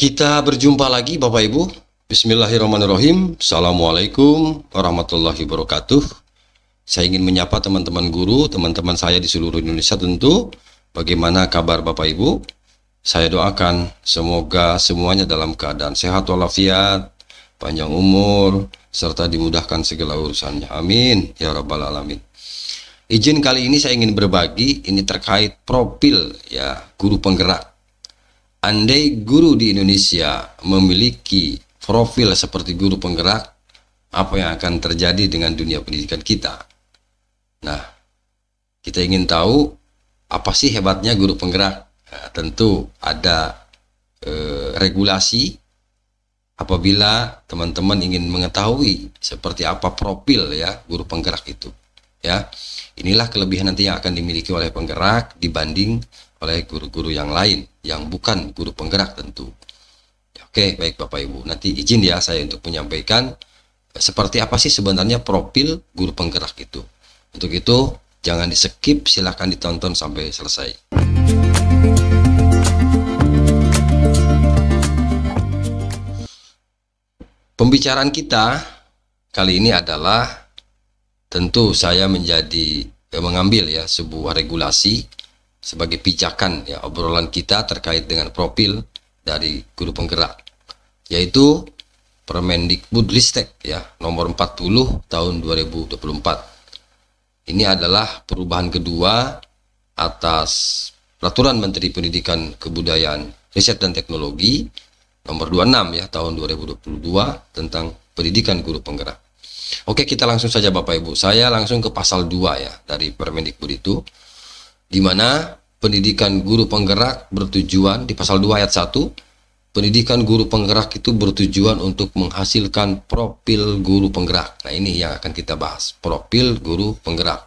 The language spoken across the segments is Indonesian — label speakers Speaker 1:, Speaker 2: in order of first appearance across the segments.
Speaker 1: Kita berjumpa lagi Bapak Ibu. Bismillahirrahmanirrahim. Assalamualaikum warahmatullahi wabarakatuh. Saya ingin menyapa teman-teman guru, teman-teman saya di seluruh Indonesia tentu. Bagaimana kabar Bapak Ibu? Saya doakan semoga semuanya dalam keadaan sehat walafiat, panjang umur, serta dimudahkan segala urusannya. Amin. Ya Rabbal Alamin. Izin kali ini saya ingin berbagi, ini terkait profil ya guru penggerak andai guru di Indonesia memiliki profil seperti guru penggerak, apa yang akan terjadi dengan dunia pendidikan kita? Nah, kita ingin tahu apa sih hebatnya guru penggerak? Nah, tentu ada eh, regulasi. Apabila teman-teman ingin mengetahui seperti apa profil ya guru penggerak itu, ya inilah kelebihan nanti yang akan dimiliki oleh penggerak dibanding oleh guru-guru yang lain yang bukan guru penggerak tentu. Ya, oke, baik Bapak Ibu. Nanti izin ya saya untuk menyampaikan eh, seperti apa sih sebenarnya profil guru penggerak itu. Untuk itu, jangan di-skip, silahkan ditonton sampai selesai. Pembicaraan kita kali ini adalah tentu saya menjadi eh, mengambil ya sebuah regulasi sebagai pijakan ya obrolan kita terkait dengan profil dari guru penggerak yaitu Permendikbud Listek ya nomor 40 tahun 2024. Ini adalah perubahan kedua atas Peraturan Menteri Pendidikan Kebudayaan Riset dan Teknologi nomor 26 ya tahun 2022 tentang pendidikan guru penggerak. Oke, kita langsung saja Bapak Ibu. Saya langsung ke pasal 2 ya dari Permendikbud itu di mana pendidikan guru penggerak bertujuan di pasal 2 ayat 1 pendidikan guru penggerak itu bertujuan untuk menghasilkan profil guru penggerak. Nah, ini yang akan kita bahas, profil guru penggerak.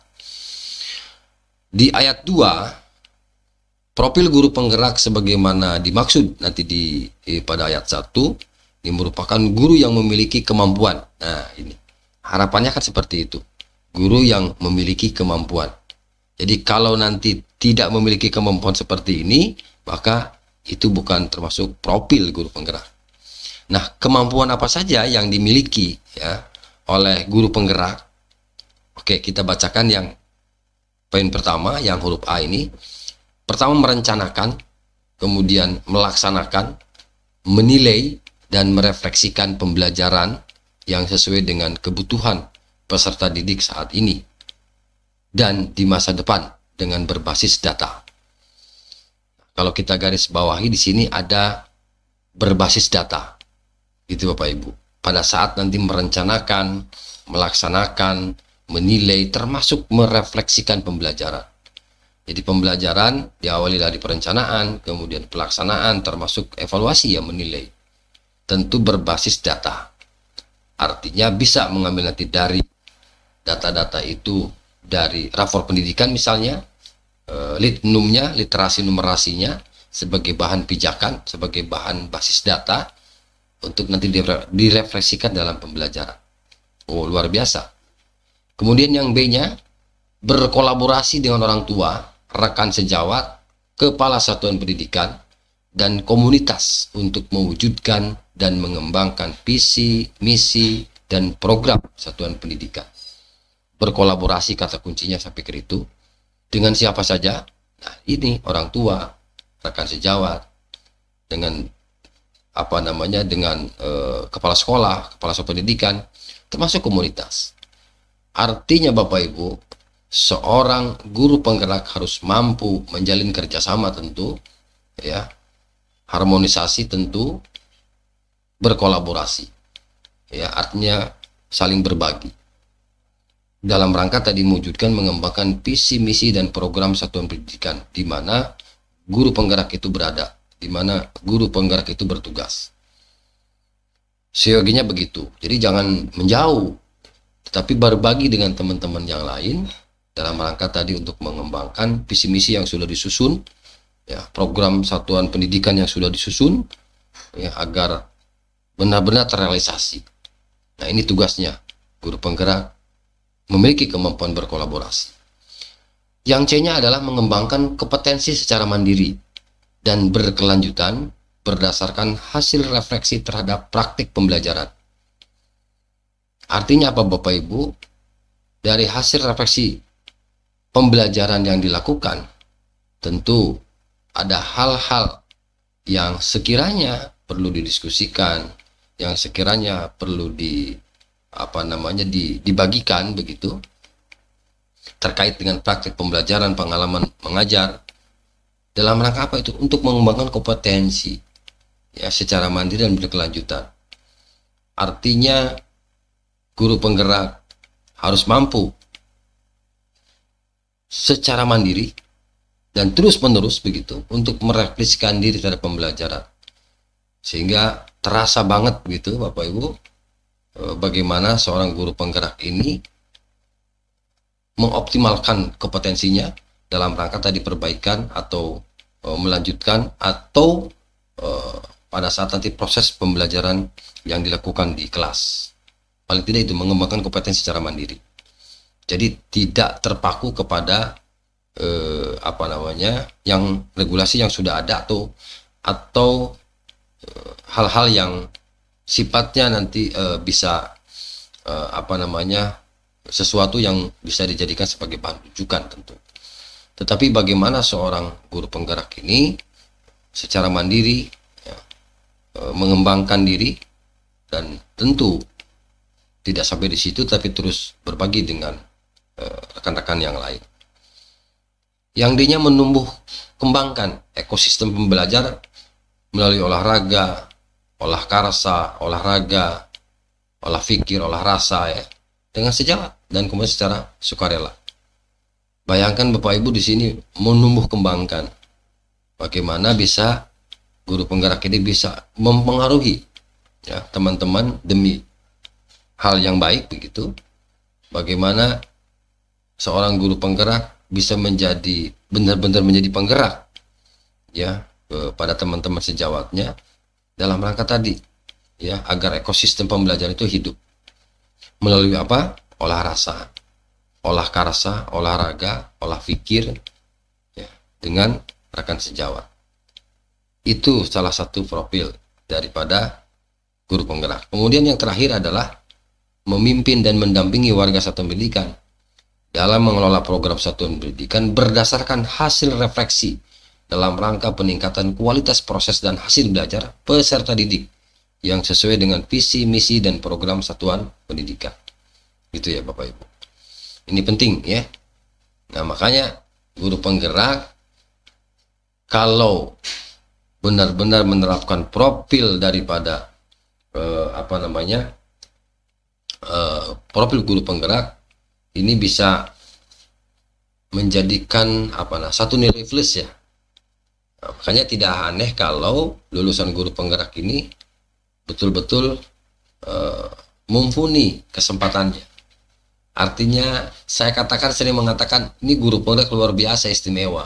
Speaker 1: Di ayat 2 profil guru penggerak sebagaimana dimaksud nanti di eh, pada ayat 1 ini merupakan guru yang memiliki kemampuan. Nah, ini harapannya kan seperti itu. Guru yang memiliki kemampuan. Jadi kalau nanti tidak memiliki kemampuan seperti ini, maka itu bukan termasuk profil guru penggerak. Nah, kemampuan apa saja yang dimiliki ya oleh guru penggerak? Oke, kita bacakan yang poin pertama yang huruf A ini. Pertama merencanakan, kemudian melaksanakan, menilai dan merefleksikan pembelajaran yang sesuai dengan kebutuhan peserta didik saat ini dan di masa depan dengan berbasis data. Kalau kita garis bawahi di sini ada berbasis data. Itu Bapak Ibu. Pada saat nanti merencanakan, melaksanakan, menilai termasuk merefleksikan pembelajaran. Jadi pembelajaran diawali dari perencanaan, kemudian pelaksanaan termasuk evaluasi yang menilai. Tentu berbasis data. Artinya bisa mengambil nanti dari data-data itu dari rapor pendidikan misalnya eh, litnumnya literasi numerasinya sebagai bahan pijakan sebagai bahan basis data untuk nanti direfleksikan dalam pembelajaran oh luar biasa kemudian yang B-nya berkolaborasi dengan orang tua rekan sejawat kepala satuan pendidikan dan komunitas untuk mewujudkan dan mengembangkan visi, misi, dan program satuan pendidikan berkolaborasi kata kuncinya saya pikir itu dengan siapa saja nah ini orang tua rekan sejawat dengan apa namanya dengan e, kepala sekolah kepala sekolah pendidikan termasuk komunitas artinya bapak ibu seorang guru penggerak harus mampu menjalin kerjasama tentu ya harmonisasi tentu berkolaborasi ya artinya saling berbagi dalam rangka tadi mewujudkan mengembangkan visi misi dan program satuan pendidikan di mana guru penggerak itu berada, di mana guru penggerak itu bertugas. seyoginya begitu. Jadi jangan menjauh, tetapi berbagi dengan teman-teman yang lain dalam rangka tadi untuk mengembangkan visi misi yang sudah disusun, ya, program satuan pendidikan yang sudah disusun ya, agar benar-benar terrealisasi. Nah, ini tugasnya guru penggerak, memiliki kemampuan berkolaborasi. Yang C-nya adalah mengembangkan kompetensi secara mandiri dan berkelanjutan berdasarkan hasil refleksi terhadap praktik pembelajaran. Artinya apa Bapak Ibu? Dari hasil refleksi pembelajaran yang dilakukan, tentu ada hal-hal yang sekiranya perlu didiskusikan, yang sekiranya perlu di apa namanya di, dibagikan begitu terkait dengan praktik pembelajaran pengalaman mengajar dalam rangka apa itu untuk mengembangkan kompetensi ya secara mandiri dan berkelanjutan artinya guru penggerak harus mampu secara mandiri dan terus menerus begitu untuk merefleksikan diri terhadap pembelajaran sehingga terasa banget begitu Bapak Ibu Eh, bagaimana seorang guru penggerak ini mengoptimalkan kompetensinya dalam rangka tadi perbaikan atau e, melanjutkan atau e, pada saat nanti proses pembelajaran yang dilakukan di kelas paling tidak itu mengembangkan kompetensi secara mandiri jadi tidak terpaku kepada e, apa namanya yang regulasi yang sudah ada atau atau hal-hal yang sifatnya nanti uh, bisa uh, apa namanya sesuatu yang bisa dijadikan sebagai bahan rujukan tentu. Tetapi bagaimana seorang guru penggerak ini secara mandiri ya, eh, mengembangkan diri dan tentu tidak sampai di situ tapi terus berbagi dengan rekan-rekan yang lain. Yang dinya menumbuh kembangkan ekosistem pembelajar melalui olahraga, olah karsa, olahraga, olah fikir, olah rasa ya, dengan sejalan dan kemudian secara sukarela. Bayangkan Bapak Ibu di sini menumbuh kembangkan bagaimana bisa guru penggerak ini bisa mempengaruhi ya teman-teman demi hal yang baik begitu. Bagaimana seorang guru penggerak bisa menjadi benar-benar menjadi penggerak ya kepada eh, teman-teman sejawatnya dalam rangka tadi ya agar ekosistem pembelajaran itu hidup melalui apa olah rasa olah karasa, olahraga olah pikir ya dengan rekan sejawat itu salah satu profil daripada guru penggerak kemudian yang terakhir adalah memimpin dan mendampingi warga satuan pendidikan dalam mengelola program satuan pendidikan berdasarkan hasil refleksi dalam rangka peningkatan kualitas proses dan hasil belajar peserta didik yang sesuai dengan visi, misi, dan program satuan pendidikan. Gitu ya Bapak Ibu. Ini penting ya. Nah makanya guru penggerak kalau benar-benar menerapkan profil daripada eh, apa namanya eh, profil guru penggerak ini bisa menjadikan apa nah satu nilai plus ya Makanya tidak aneh kalau lulusan guru penggerak ini betul-betul uh, mumpuni kesempatannya. Artinya saya katakan sering mengatakan ini guru penggerak luar biasa istimewa.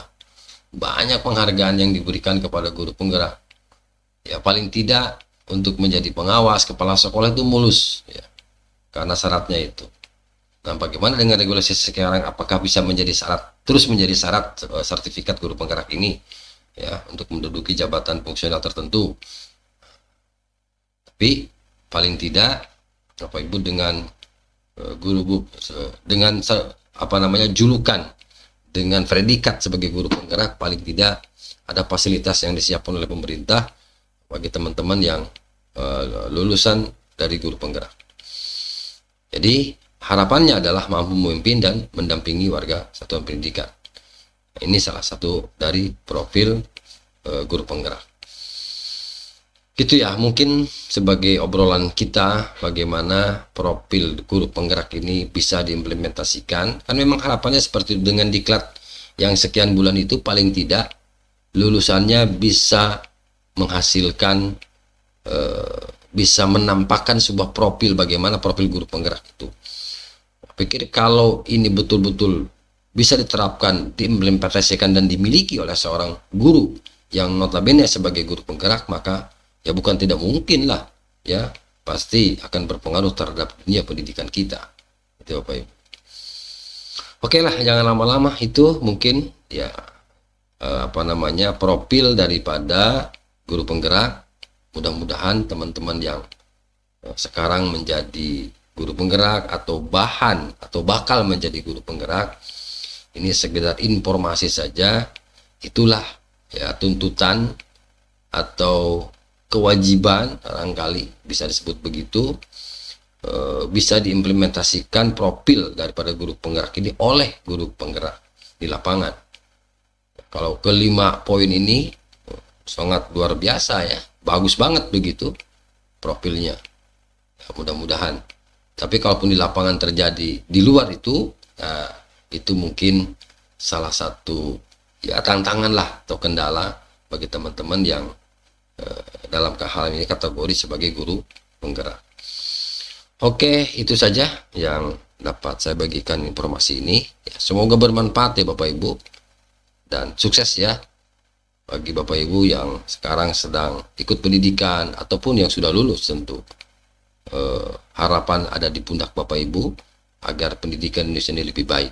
Speaker 1: Banyak penghargaan yang diberikan kepada guru penggerak. Ya paling tidak untuk menjadi pengawas kepala sekolah itu mulus ya. Karena syaratnya itu. Nah, bagaimana dengan regulasi sekarang apakah bisa menjadi syarat terus menjadi syarat eh, sertifikat guru penggerak ini? ya untuk menduduki jabatan fungsional tertentu. Tapi paling tidak Bapak Ibu dengan uh, e, guru bu, dengan apa namanya julukan dengan predikat sebagai guru penggerak paling tidak ada fasilitas yang disiapkan oleh pemerintah bagi teman-teman yang uh, lulusan dari guru penggerak. Jadi harapannya adalah mampu memimpin dan mendampingi warga satuan pendidikan ini salah satu dari profil uh, guru penggerak. Gitu ya, mungkin sebagai obrolan kita bagaimana profil guru penggerak ini bisa diimplementasikan. Kan memang harapannya seperti dengan diklat yang sekian bulan itu paling tidak lulusannya bisa menghasilkan e, bisa menampakkan sebuah profil bagaimana profil guru penggerak itu pikir kalau ini betul-betul bisa diterapkan, diimplementasikan dan dimiliki oleh seorang guru yang notabene sebagai guru penggerak maka ya bukan tidak mungkin lah ya pasti akan berpengaruh terhadap dunia pendidikan kita itu apa ya? Oke lah jangan lama-lama itu mungkin ya eh, apa namanya profil daripada guru penggerak mudah-mudahan teman-teman yang eh, sekarang menjadi guru penggerak atau bahan atau bakal menjadi guru penggerak ini sekedar informasi saja itulah ya tuntutan atau kewajiban barangkali bisa disebut begitu e, bisa diimplementasikan profil daripada guru penggerak ini oleh guru penggerak di lapangan kalau kelima poin ini eh, sangat luar biasa ya bagus banget begitu profilnya ya, mudah-mudahan tapi kalaupun di lapangan terjadi di luar itu nah, itu mungkin salah satu ya tantangan lah atau kendala bagi teman-teman yang uh, dalam hal ini kategori sebagai guru penggerak. Oke, itu saja yang dapat saya bagikan informasi ini. Ya, semoga bermanfaat ya Bapak Ibu dan sukses ya bagi Bapak Ibu yang sekarang sedang ikut pendidikan ataupun yang sudah lulus tentu. Eh, harapan ada di pundak Bapak Ibu agar pendidikan Indonesia ini lebih baik.